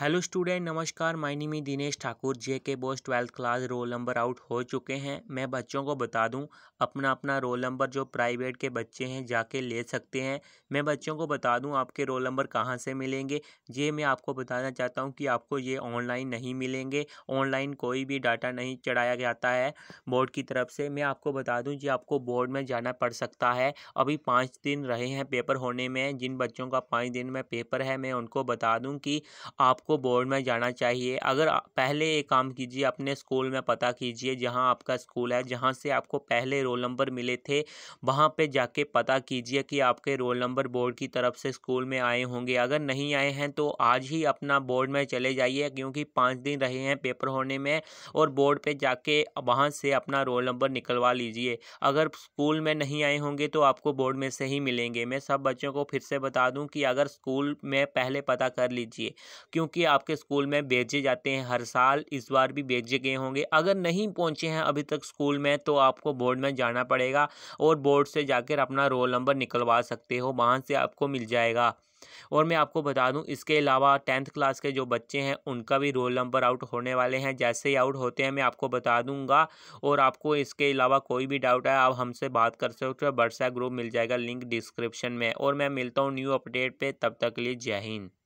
hello student नमस्कार my name Dinesh Thakur J K BOSE twelfth class roll number out हो चुके हैं मैं बच्चों को बता दूं अपना अपना रोल नंबर जो प्राइवेट के बच्चे हैं जाके ले सकते हैं मैं बच्चों को बता दूं आपके रोल नंबर कहां से मिलेंगे ये मैं आपको बताना चाहता हूं कि आपको ये ऑनलाइन नहीं मिलेंगे ऑनलाइन कोई भी डाटा नहीं चढ़ाया जाता है बोर्ड की तरफ से मैं आपको बता दूँ कि आपको बोर्ड में जाना पड़ सकता है अभी पाँच दिन रहे हैं पेपर होने में जिन बच्चों का पाँच दिन में पेपर है मैं उनको बता दूँ कि आप आपको बोर्ड में जाना चाहिए अगर पहले एक काम कीजिए अपने स्कूल में पता कीजिए जहां आपका स्कूल है जहां से आपको पहले रोल नंबर मिले थे वहां पे जाके पता कीजिए कि आपके रोल नंबर बोर्ड की तरफ से स्कूल में आए होंगे अगर नहीं आए हैं तो आज ही अपना बोर्ड में चले जाइए क्योंकि पाँच दिन रहे हैं पेपर होने में और बोर्ड पर जाके वहाँ से अपना रोल नंबर निकलवा लीजिए अगर स्कूल में नहीं आए होंगे तो आपको बोर्ड में से ही मिलेंगे मैं सब बच्चों को फिर से बता दूँ कि अगर स्कूल में पहले पता कर लीजिए क्योंकि कि आपके स्कूल में भेजे जाते हैं हर साल इस बार भी भेजे गए होंगे अगर नहीं पहुंचे हैं अभी तक स्कूल में तो आपको बोर्ड में जाना पड़ेगा और बोर्ड से जाकर अपना रोल नंबर निकलवा सकते हो वहाँ से आपको मिल जाएगा और मैं आपको बता दूं इसके अलावा टेंथ क्लास के जो बच्चे हैं उनका भी रोल नंबर आउट होने वाले हैं जैसे ही आउट होते हैं मैं आपको बता दूंगा और आपको इसके अलावा कोई भी डाउट है आप हमसे बात कर सकते हो तो व्हाट्सएप ग्रुप मिल जाएगा लिंक डिस्क्रिप्शन में और मैं मिलता हूँ न्यू अपडेट पर तब तक के लिए जय हिंद